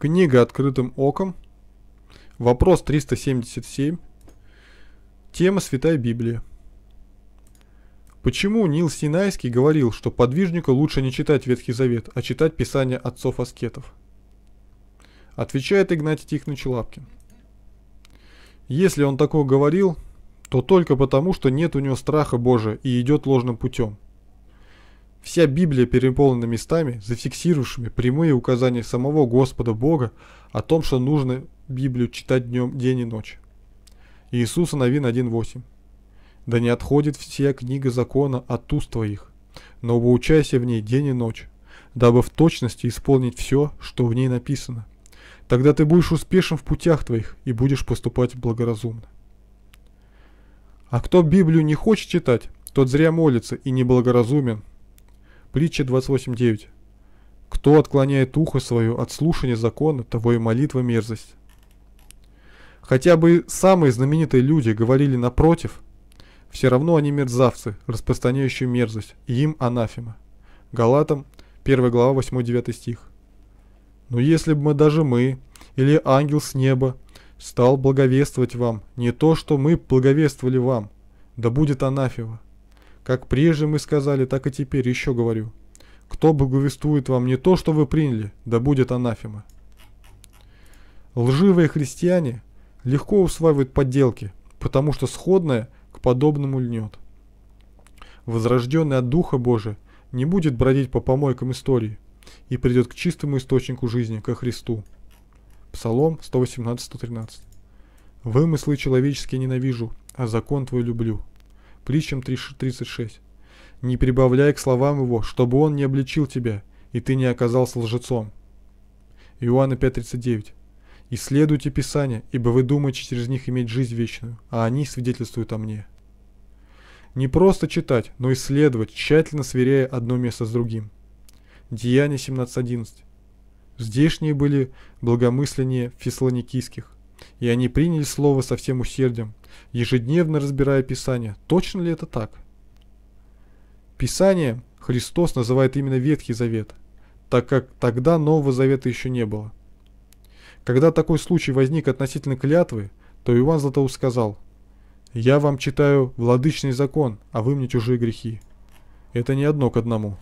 Книга «Открытым оком». Вопрос 377. Тема «Святая Библия». Почему Нил Синайский говорил, что подвижнику лучше не читать Ветхий Завет, а читать Писание отцов-аскетов? Отвечает Игнатий Тихонович Лапкин. Если он такое говорил, то только потому, что нет у него страха Божия и идет ложным путем – Вся Библия переполнена местами, зафиксирующими прямые указания самого Господа Бога о том, что нужно Библию читать днем, день и ночь. Иисуса Новин 1.8 «Да не отходит вся книга закона от уст твоих, но воучайся в ней день и ночь, дабы в точности исполнить все, что в ней написано. Тогда ты будешь успешен в путях твоих и будешь поступать благоразумно». А кто Библию не хочет читать, тот зря молится и неблагоразумен, Притча 28.9. Кто отклоняет ухо свое от слушания закона, того и молитва мерзость. Хотя бы самые знаменитые люди говорили напротив, все равно они мерзавцы, распространяющие мерзость, и им анафема. Галатам 1 глава 8-9 стих. Но если бы мы даже мы, или ангел с неба, стал благовествовать вам, не то, что мы благовествовали вам, да будет анафема. Как прежде мы сказали, так и теперь еще говорю. Кто благовествует вам не то, что вы приняли, да будет анафема. Лживые христиане легко усваивают подделки, потому что сходное к подобному льнет. Возрожденный от Духа Божия не будет бродить по помойкам истории и придет к чистому источнику жизни, ко Христу. Псалом 118-113. «Вымыслы человеческие ненавижу, а закон твой люблю» притчам 36, не прибавляй к словам его, чтобы он не обличил тебя, и ты не оказался лжецом. Иоанна 5.39. «Исследуйте Писание, ибо вы думаете через них иметь жизнь вечную, а они свидетельствуют о мне». Не просто читать, но исследовать, тщательно сверяя одно место с другим. Деяние 17.11. Здешние были благомысленнее фессалоникийских и они приняли слово со всем усердием, ежедневно разбирая Писание. Точно ли это так? Писание Христос называет именно Ветхий Завет, так как тогда Нового Завета еще не было. Когда такой случай возник относительно клятвы, то Иоанн Златоу сказал, «Я вам читаю владычный закон, а вы мне чужие грехи». Это не одно к одному.